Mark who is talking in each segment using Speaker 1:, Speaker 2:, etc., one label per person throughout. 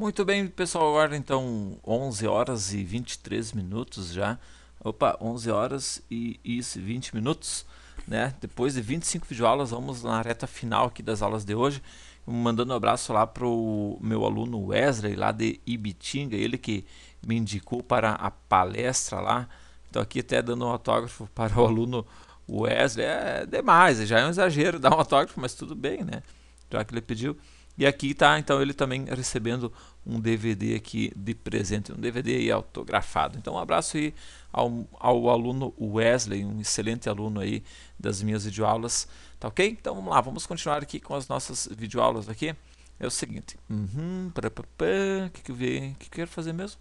Speaker 1: Muito bem, pessoal, agora então 11 horas e 23 minutos já. Opa, 11 horas e, e 20 minutos, né? Depois de 25 videoaulas, vamos na reta final aqui das aulas de hoje. Mandando um abraço lá pro meu aluno Wesley, lá de Ibitinga, ele que me indicou para a palestra lá. Estou aqui até dando um autógrafo para o aluno Wesley. É demais, já é um exagero dar um autógrafo, mas tudo bem, né? Já que ele pediu. E aqui está então ele também recebendo um DVD aqui de presente, um DVD autografado. Então um abraço aí ao, ao aluno Wesley, um excelente aluno aí das minhas videoaulas, tá ok? Então vamos lá, vamos continuar aqui com as nossas videoaulas aqui. É o seguinte, uhum, o que que eu que quero fazer mesmo?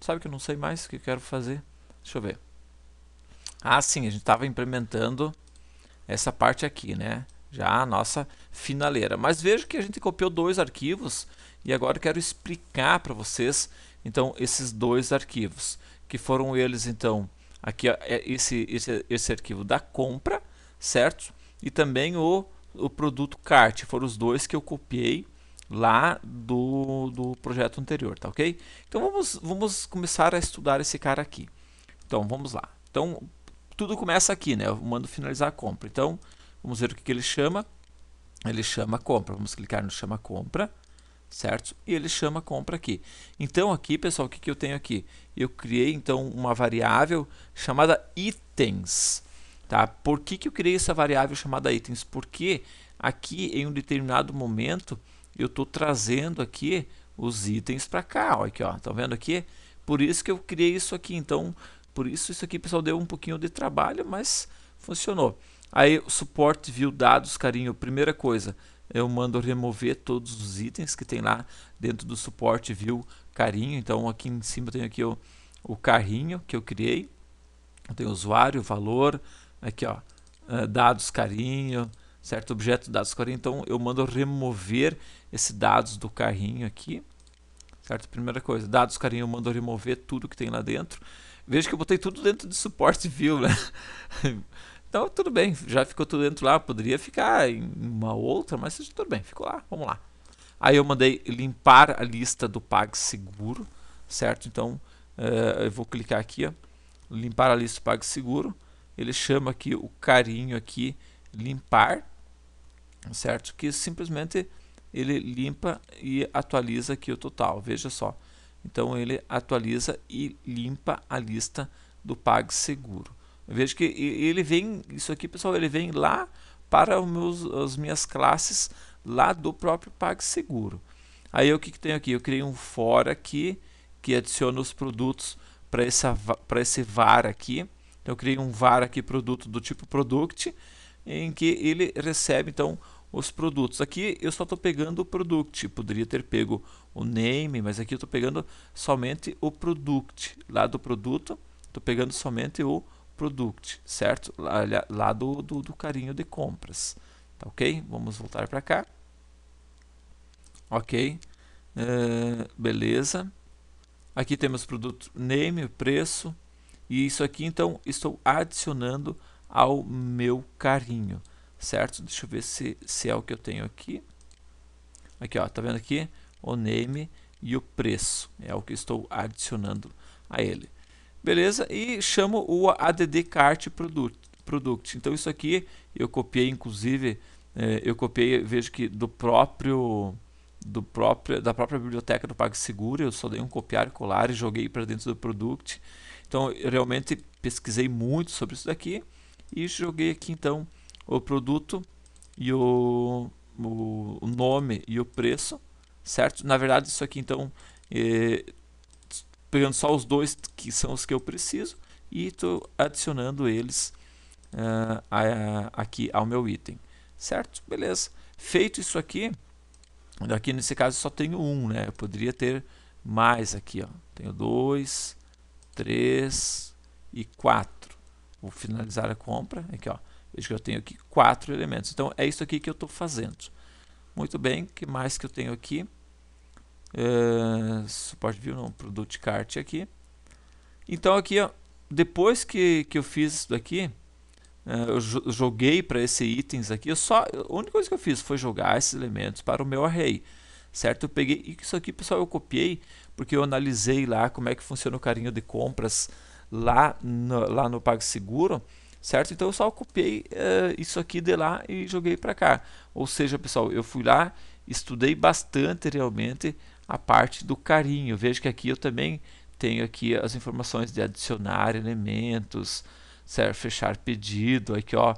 Speaker 1: Sabe que eu não sei mais o que eu quero fazer, deixa eu ver. Ah sim, a gente estava implementando essa parte aqui, né? Já a nossa finaleira. Mas vejo que a gente copiou dois arquivos e agora quero explicar para vocês então esses dois arquivos, que foram eles então aqui é esse esse, esse arquivo da compra, certo? E também o, o produto cart, foram os dois que eu copiei lá do, do projeto anterior, tá ok? Então vamos, vamos começar a estudar esse cara aqui. Então vamos lá. Então tudo começa aqui, né? Eu mando finalizar a compra. Então vamos ver o que, que ele chama ele chama compra. Vamos clicar no chama compra, certo? E ele chama compra aqui. Então aqui, pessoal, o que, que eu tenho aqui? Eu criei então uma variável chamada itens. Tá? Por que, que eu criei essa variável chamada itens? Porque aqui em um determinado momento eu estou trazendo aqui os itens para cá. Ó, aqui, ó, tá vendo aqui? Por isso que eu criei isso aqui. Então, por isso isso aqui, pessoal, deu um pouquinho de trabalho, mas funcionou. Aí o suporte viu dados, carinho. Primeira coisa, eu mando remover todos os itens que tem lá dentro do suporte view carinho. Então aqui em cima eu tenho aqui o, o carrinho que eu criei. Eu tenho usuário, valor, aqui ó, eh, dados carinho, certo objeto dados carinho. Então eu mando remover esse dados do carrinho aqui. Certo? Primeira coisa, dados carinho, eu mando remover tudo que tem lá dentro. Veja que eu botei tudo dentro de suporte view, né? Então, tudo bem, já ficou tudo dentro lá, poderia ficar em uma outra, mas tudo bem, ficou lá, vamos lá. Aí eu mandei limpar a lista do PagSeguro, certo? Então, uh, eu vou clicar aqui, ó, limpar a lista do PagSeguro. Ele chama aqui o carinho aqui, limpar, certo? Que simplesmente ele limpa e atualiza aqui o total, veja só. Então ele atualiza e limpa a lista do PagSeguro veja que ele vem, isso aqui, pessoal, ele vem lá para meus, as minhas classes lá do próprio PagSeguro. Aí o que, que tem aqui? Eu criei um fora aqui que adiciona os produtos para esse var aqui. Então, eu criei um var aqui produto do tipo product em que ele recebe então os produtos. Aqui eu só estou pegando o product, poderia ter pego o name, mas aqui eu estou pegando somente o product. Lá do produto, estou pegando somente o produto product, certo? Lá, lá do, do, do, carinho de compras, tá ok? Vamos voltar para cá. Ok, uh, beleza. Aqui temos produto name, preço. E isso aqui, então, estou adicionando ao meu carrinho, certo? Deixa eu ver se, se é o que eu tenho aqui. Aqui, ó, tá vendo aqui? O name e o preço é o que estou adicionando a ele. Beleza? E chamo o add cart product. product. Então isso aqui eu copiei, inclusive, é, eu copiei, vejo que do próprio, do próprio, da própria biblioteca do PagSeguro, eu só dei um copiar e colar e joguei para dentro do product. Então eu realmente pesquisei muito sobre isso daqui e joguei aqui então o produto e o, o nome e o preço, certo? Na verdade isso aqui então é, pegando só os dois que são os que eu preciso e estou adicionando eles uh, a, a, aqui ao meu item, certo? Beleza. Feito isso aqui, aqui nesse caso só tenho um, né? Eu poderia ter mais aqui, ó. Tenho dois, três e quatro. Vou finalizar a compra, aqui, ó. Veja que eu tenho aqui quatro elementos. Então é isso aqui que eu estou fazendo. Muito bem, o que mais que eu tenho aqui? é, eh, support view não, product cart aqui. Então aqui, ó, depois que, que eu fiz isso daqui, é, eu joguei para esse itens aqui, eu só, a única coisa que eu fiz foi jogar esses elementos para o meu array, certo? Eu peguei, isso aqui pessoal eu copiei, porque eu analisei lá como é que funciona o carinho de compras lá no, lá no PagSeguro, certo? Então eu só copiei uh, isso aqui de lá e joguei para cá. Ou seja, pessoal, eu fui lá, estudei bastante realmente a parte do carinho. Veja que aqui eu também tenho aqui as informações de adicionar elementos, certo? fechar pedido, aqui ó,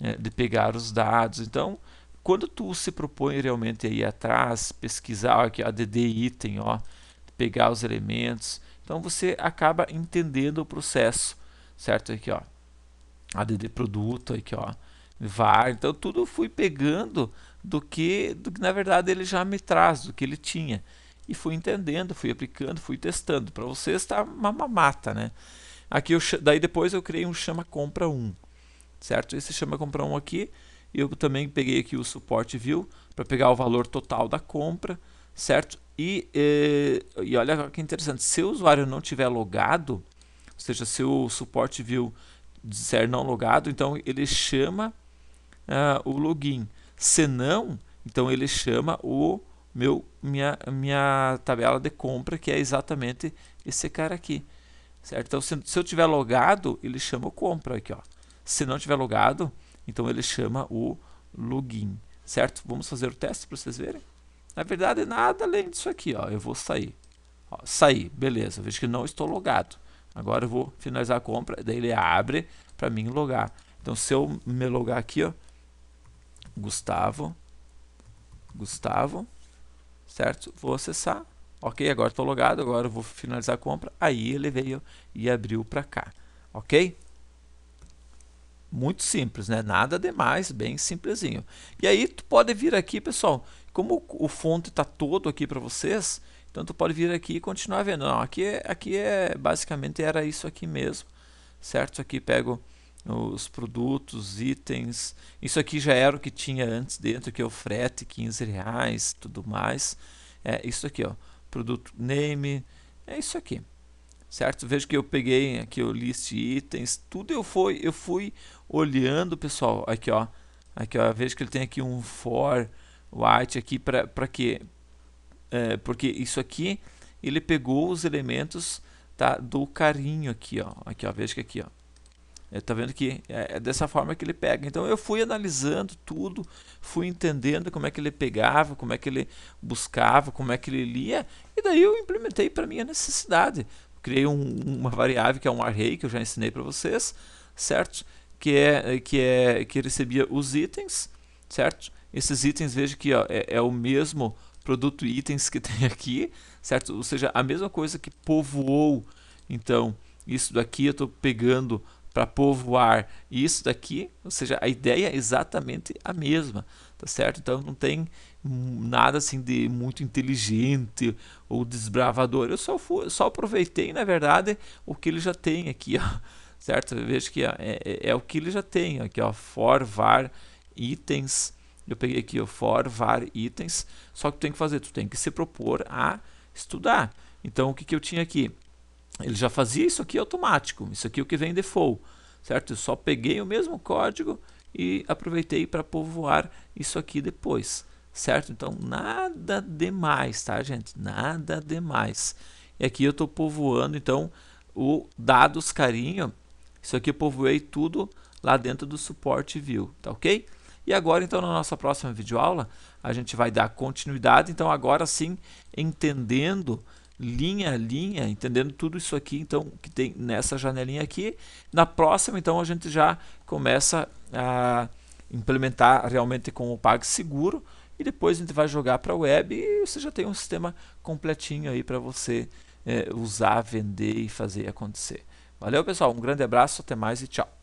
Speaker 1: é, de pegar os dados. Então, quando tu se propõe realmente aí atrás, pesquisar aqui a DD item, ó, pegar os elementos, então você acaba entendendo o processo, certo? Aqui ó, ADD produto aqui ó, var, então tudo fui pegando do que, do que na verdade ele já me traz, do que ele tinha e fui entendendo, fui aplicando, fui testando. Para vocês está uma mamata, né? Aqui eu, daí depois eu criei um chama compra 1, certo? Esse chama compra 1 aqui, eu também peguei aqui o suporte view para pegar o valor total da compra, certo? E, e, eh, e, olha que interessante, se o usuário não tiver logado, ou seja, se o suporte view disser não logado, então ele chama uh, o login. Se não, então ele chama o meu, minha, minha tabela de compra, que é exatamente esse cara aqui. Certo? Então, se, se eu tiver logado, ele chama o compra aqui. Ó. Se não tiver logado, então ele chama o login. Certo? Vamos fazer o teste para vocês verem. Na verdade, nada além disso aqui. Ó. Eu vou sair. Ó, sair, beleza. veja que não estou logado. Agora eu vou finalizar a compra. Daí ele abre para mim logar. Então, se eu me logar aqui, ó, Gustavo, Gustavo, certo? Vou acessar, ok? Agora estou logado, agora vou finalizar a compra. Aí ele veio e abriu para cá, ok? Muito simples, né? Nada demais, bem simplesinho. E aí tu pode vir aqui, pessoal, como o fonte está todo aqui para vocês, então tu pode vir aqui e continuar vendo. Não, aqui, é, aqui é basicamente era isso aqui mesmo, certo? Aqui pego os produtos, itens. Isso aqui já era o que tinha antes dentro, que é o frete, 15 reais, tudo mais. É isso aqui, ó, produto name, é isso aqui. Certo? Veja que eu peguei aqui o list itens, tudo eu fui, eu fui olhando, pessoal, aqui, ó. Aqui, ó, veja que ele tem aqui um for white aqui para para quê? É, porque isso aqui ele pegou os elementos tá do carinho aqui, ó. Aqui, ó, veja que aqui, ó tá vendo que é, é dessa forma que ele pega. Então eu fui analisando tudo, fui entendendo como é que ele pegava, como é que ele buscava, como é que ele lia, e daí eu implementei para minha necessidade. Criei um, uma variável que é um array que eu já ensinei para vocês, certo? Que é que é que recebia os itens, certo? Esses itens veja que ó, é, é o mesmo produto itens que tem aqui, certo? Ou seja, a mesma coisa que povoou. Então isso daqui eu estou pegando para povoar isso daqui, ou seja, a ideia é exatamente a mesma, tá certo? Então não tem nada assim de muito inteligente ou desbravador. Eu só, fui, só aproveitei, na verdade, o que ele já tem aqui, ó, certo? Veja que é, é, é, o que ele já tem aqui, ó, for var itens. Eu peguei aqui o for var itens. Só que tu tem que fazer, tu tem que se propor a estudar. Então o que, que eu tinha aqui? ele já fazia isso aqui automático, isso aqui é o que vem default, certo? Eu só peguei o mesmo código e aproveitei para povoar isso aqui depois, certo? Então nada demais, tá gente? Nada demais. E aqui eu estou povoando então o dados carinho, isso aqui eu povoei tudo lá dentro do suporte view, tá ok? E agora então na nossa próxima videoaula a gente vai dar continuidade, então agora sim entendendo linha a linha, entendendo tudo isso aqui, então, que tem nessa janelinha aqui. Na próxima, então, a gente já começa a implementar realmente com o PagSeguro e depois a gente vai jogar para a web e você já tem um sistema completinho aí para você é, usar, vender e fazer acontecer. Valeu, pessoal. Um grande abraço, até mais e tchau.